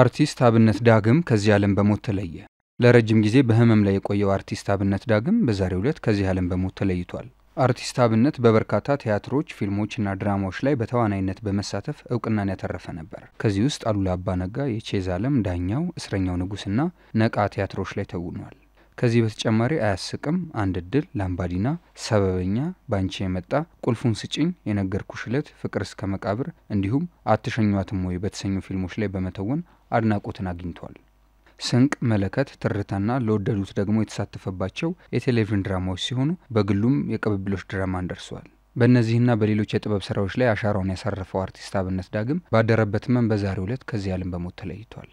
አርቲስት አብነት ዳግም ከዚህ ዓለም በሞት ተለየ። ለረጅም ጊዜ በህመም ላይ የቆየው አርቲስት አብነት ዳግም በዛሬው ዕለት ከዚህ ዓለም በሞት ተለይቷል። አርቲስት አብነት በበርካታ ቲያትሮች፣ ፊልሞችና ድራማዎች ላይ በተዋናይነት በመሳተፍ እውቅናን ያተረፈ ነበር። ከዚህ ውስጥ አሉላ አባ ነጋ፣ የቼዝ ዓለም፣ ዳኛው፣ እስረኛው ንጉሥና ነቃ ቲያትሮች ላይ ተውኗል። ከዚህ በተጨማሪ አያስቅም፣ አንድ እድል፣ ላምባዲና፣ ሰበበኛ፣ ባንቺ የመጣ፣ ቁልፉን ስጭኝ፣ የነገርኩሽ ዕለት፣ ፍቅር እስከ መቃብር እንዲሁም አትሸኟትም ወይ በተሰኙ ፊልሞች ላይ በመተወን አድናቆትን አግኝቷል። ስንቅ፣ መለከት፣ ትርታና ለወደዱት ደግሞ የተሳተፈባቸው የቴሌቪዥን ድራማዎች ሲሆኑ በግሉም የቅብብሎች ድራማን ደርሷል። በእነዚህና በሌሎች የጥበብ ስራዎች ላይ አሻራውን ያሳረፈው አርቲስት አብነት ዳግም ባደረበት ሕመም በዛሬው ዕለት ከዚህ ዓለም በሞት ተለይቷል።